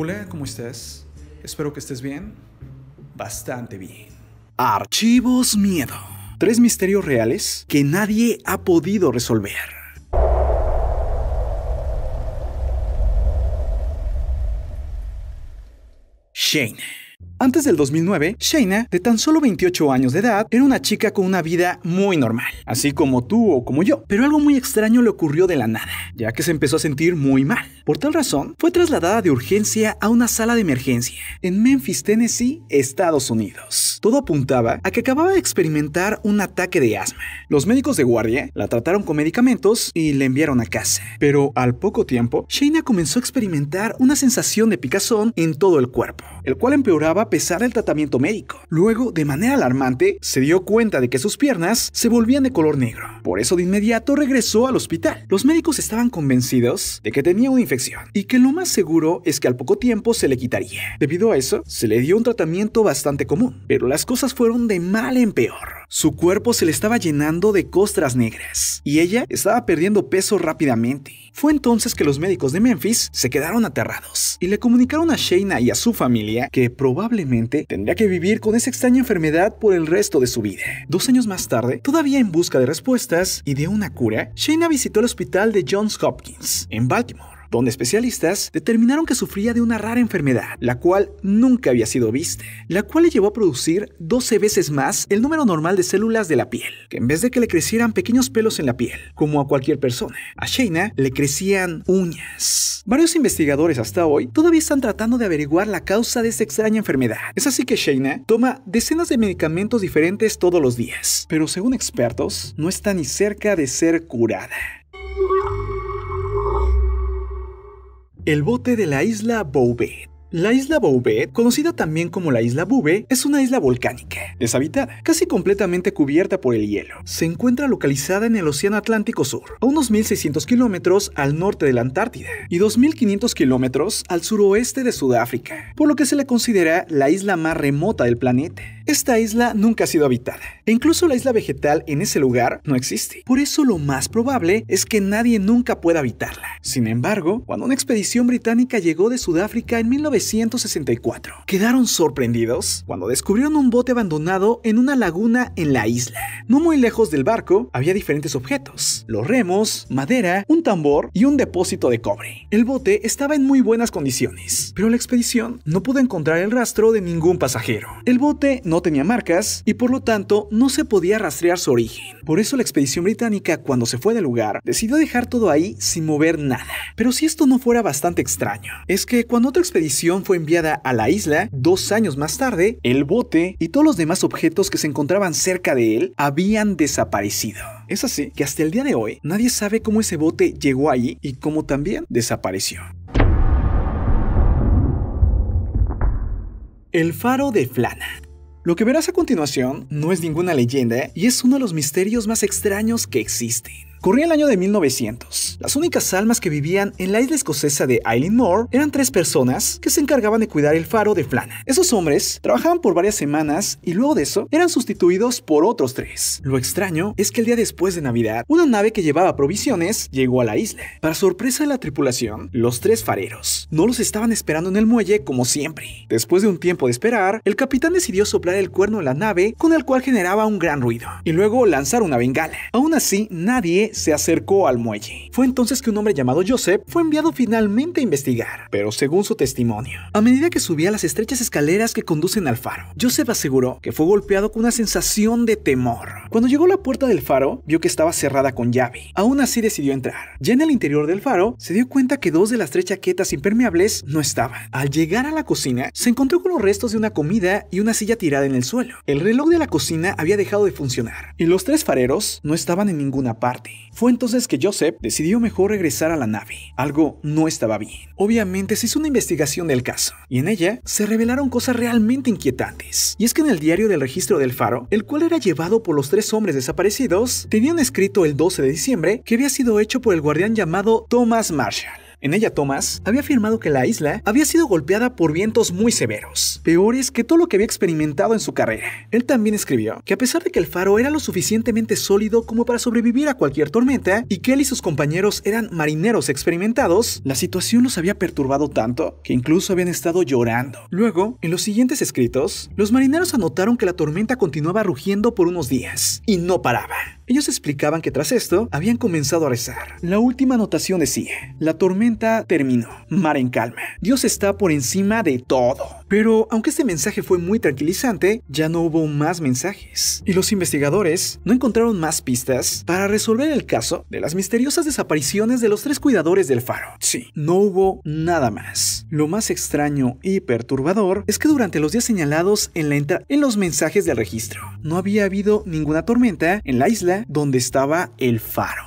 Hola, ¿cómo estás? Espero que estés bien. Bastante bien. Archivos Miedo. Tres misterios reales que nadie ha podido resolver. Shane. Antes del 2009, Shayna, de tan solo 28 años de edad, era una chica con una vida muy normal, así como tú o como yo, pero algo muy extraño le ocurrió de la nada, ya que se empezó a sentir muy mal. Por tal razón, fue trasladada de urgencia a una sala de emergencia en Memphis, Tennessee, Estados Unidos. Todo apuntaba a que acababa de experimentar un ataque de asma. Los médicos de guardia la trataron con medicamentos y la enviaron a casa, pero al poco tiempo, Shayna comenzó a experimentar una sensación de picazón en todo el cuerpo, el cual empeoraba a pesar del tratamiento médico. Luego, de manera alarmante, se dio cuenta de que sus piernas se volvían de color negro. Por eso de inmediato regresó al hospital. Los médicos estaban convencidos de que tenía una infección y que lo más seguro es que al poco tiempo se le quitaría. Debido a eso, se le dio un tratamiento bastante común, pero las cosas fueron de mal en peor. Su cuerpo se le estaba llenando de costras negras y ella estaba perdiendo peso rápidamente. Fue entonces que los médicos de Memphis se quedaron aterrados y le comunicaron a Shayna y a su familia que probablemente tendría que vivir con esa extraña enfermedad por el resto de su vida. Dos años más tarde, todavía en busca de respuestas y de una cura, Shayna visitó el hospital de Johns Hopkins en Baltimore donde especialistas determinaron que sufría de una rara enfermedad, la cual nunca había sido vista, la cual le llevó a producir 12 veces más el número normal de células de la piel, que en vez de que le crecieran pequeños pelos en la piel, como a cualquier persona, a Shaina le crecían uñas. Varios investigadores hasta hoy todavía están tratando de averiguar la causa de esta extraña enfermedad. Es así que Shaina toma decenas de medicamentos diferentes todos los días, pero según expertos, no está ni cerca de ser curada. El bote de la isla Bouvet. La isla Bouvet, conocida también como la isla Bube, es una isla volcánica, deshabitada, casi completamente cubierta por el hielo. Se encuentra localizada en el Océano Atlántico Sur, a unos 1.600 kilómetros al norte de la Antártida y 2.500 kilómetros al suroeste de Sudáfrica, por lo que se le considera la isla más remota del planeta. Esta isla nunca ha sido habitada, e incluso la isla vegetal en ese lugar no existe. Por eso lo más probable es que nadie nunca pueda habitarla. Sin embargo, cuando una expedición británica llegó de Sudáfrica en 1964, quedaron sorprendidos cuando descubrieron un bote abandonado en una laguna en la isla. No muy lejos del barco había diferentes objetos, los remos, madera, un tambor y un depósito de cobre. El bote estaba en muy buenas condiciones, pero la expedición no pudo encontrar el rastro de ningún pasajero. El bote no tenía marcas y por lo tanto no se podía rastrear su origen. Por eso la expedición británica cuando se fue del lugar decidió dejar todo ahí sin mover nada. Pero si esto no fuera bastante extraño, es que cuando otra expedición fue enviada a la isla, dos años más tarde, el bote y todos los demás objetos que se encontraban cerca de él habían desaparecido. Es así que hasta el día de hoy nadie sabe cómo ese bote llegó ahí y cómo también desapareció. El faro de Flana. Lo que verás a continuación no es ninguna leyenda y es uno de los misterios más extraños que existen. Corría el año de 1900. Las únicas almas que vivían en la isla escocesa de Moore eran tres personas que se encargaban de cuidar el faro de Flana. Esos hombres trabajaban por varias semanas y luego de eso eran sustituidos por otros tres. Lo extraño es que el día después de Navidad, una nave que llevaba provisiones llegó a la isla. Para sorpresa de la tripulación, los tres fareros no los estaban esperando en el muelle como siempre. Después de un tiempo de esperar, el capitán decidió soplar el cuerno de la nave con el cual generaba un gran ruido y luego lanzar una bengala. Aún así, nadie se acercó al muelle. Fue entonces que un hombre llamado Joseph fue enviado finalmente a investigar, pero según su testimonio, a medida que subía las estrechas escaleras que conducen al faro, Joseph aseguró que fue golpeado con una sensación de temor. Cuando llegó a la puerta del faro, vio que estaba cerrada con llave. Aún así decidió entrar. Ya en el interior del faro, se dio cuenta que dos de las tres chaquetas impermeables no estaban. Al llegar a la cocina, se encontró con los restos de una comida y una silla tirada en el suelo. El reloj de la cocina había dejado de funcionar y los tres fareros no estaban en ninguna parte. Fue entonces que Joseph decidió mejor regresar a la nave. Algo no estaba bien. Obviamente se hizo una investigación del caso, y en ella se revelaron cosas realmente inquietantes. Y es que en el diario del registro del faro, el cual era llevado por los tres hombres desaparecidos, tenían escrito el 12 de diciembre que había sido hecho por el guardián llamado Thomas Marshall. En ella Thomas había afirmado que la isla había sido golpeada por vientos muy severos, peores que todo lo que había experimentado en su carrera. Él también escribió que a pesar de que el faro era lo suficientemente sólido como para sobrevivir a cualquier tormenta y que él y sus compañeros eran marineros experimentados, la situación los había perturbado tanto que incluso habían estado llorando. Luego, en los siguientes escritos, los marineros anotaron que la tormenta continuaba rugiendo por unos días y no paraba. Ellos explicaban que tras esto habían comenzado a rezar. La última anotación decía, la tormenta terminó, mar en calma, Dios está por encima de todo. Pero aunque este mensaje fue muy tranquilizante, ya no hubo más mensajes. Y los investigadores no encontraron más pistas para resolver el caso de las misteriosas desapariciones de los tres cuidadores del faro. Sí, no hubo nada más. Lo más extraño y perturbador es que durante los días señalados en, la en los mensajes del registro, no había habido ninguna tormenta en la isla donde estaba el faro.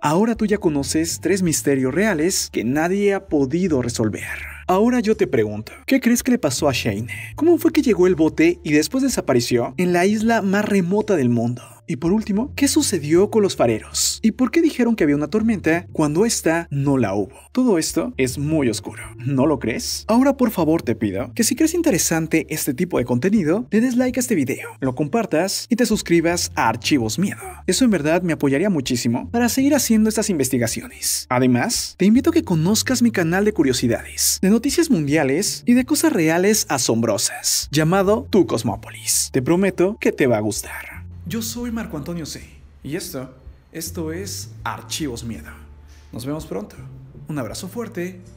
Ahora tú ya conoces tres misterios reales que nadie ha podido resolver. Ahora yo te pregunto, ¿qué crees que le pasó a Shane? ¿Cómo fue que llegó el bote y después desapareció en la isla más remota del mundo? Y por último, ¿qué sucedió con los fareros? ¿Y por qué dijeron que había una tormenta cuando esta no la hubo? Todo esto es muy oscuro, ¿no lo crees? Ahora por favor te pido que si crees interesante este tipo de contenido, le des like a este video, lo compartas y te suscribas a Archivos Miedo. Eso en verdad me apoyaría muchísimo para seguir haciendo estas investigaciones. Además, te invito a que conozcas mi canal de curiosidades, de noticias mundiales y de cosas reales asombrosas, llamado Tu Cosmópolis. Te prometo que te va a gustar. Yo soy Marco Antonio C. Y esto, esto es Archivos Miedo. Nos vemos pronto. Un abrazo fuerte